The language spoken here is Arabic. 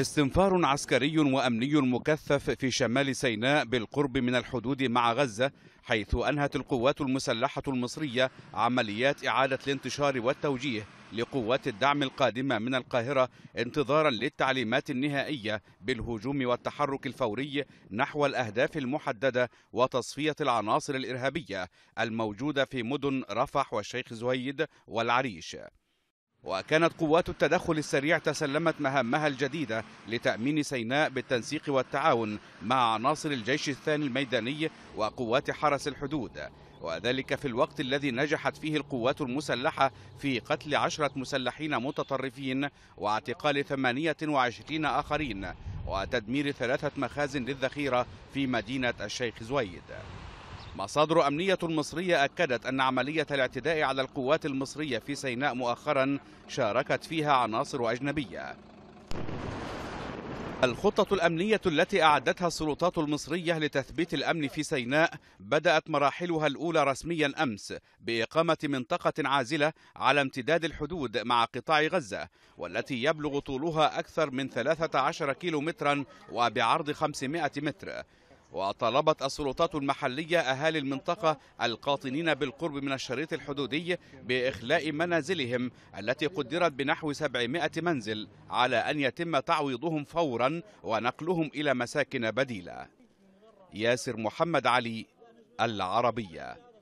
استنفار عسكري وأمني مكثف في شمال سيناء بالقرب من الحدود مع غزة حيث أنهت القوات المسلحة المصرية عمليات إعادة الانتشار والتوجيه لقوات الدعم القادمة من القاهرة انتظارا للتعليمات النهائية بالهجوم والتحرك الفوري نحو الأهداف المحددة وتصفية العناصر الإرهابية الموجودة في مدن رفح والشيخ زهيد والعريش وكانت قوات التدخل السريع تسلمت مهامها الجديدة لتأمين سيناء بالتنسيق والتعاون مع عناصر الجيش الثاني الميداني وقوات حرس الحدود وذلك في الوقت الذي نجحت فيه القوات المسلحة في قتل عشرة مسلحين متطرفين واعتقال 28 آخرين وتدمير ثلاثة مخازن للذخيرة في مدينة الشيخ زويد مصادر أمنية مصرية أكدت أن عملية الاعتداء على القوات المصرية في سيناء مؤخرا شاركت فيها عناصر أجنبية الخطة الأمنية التي أعدتها السلطات المصرية لتثبيت الأمن في سيناء بدأت مراحلها الأولى رسميا أمس بإقامة منطقة عازلة على امتداد الحدود مع قطاع غزة والتي يبلغ طولها أكثر من 13 كيلو وبعرض 500 متر وطالبت السلطات المحلية أهالي المنطقة القاطنين بالقرب من الشريط الحدودي بإخلاء منازلهم التي قدرت بنحو 700 منزل على أن يتم تعويضهم فورا ونقلهم إلى مساكن بديلة ياسر محمد علي العربيه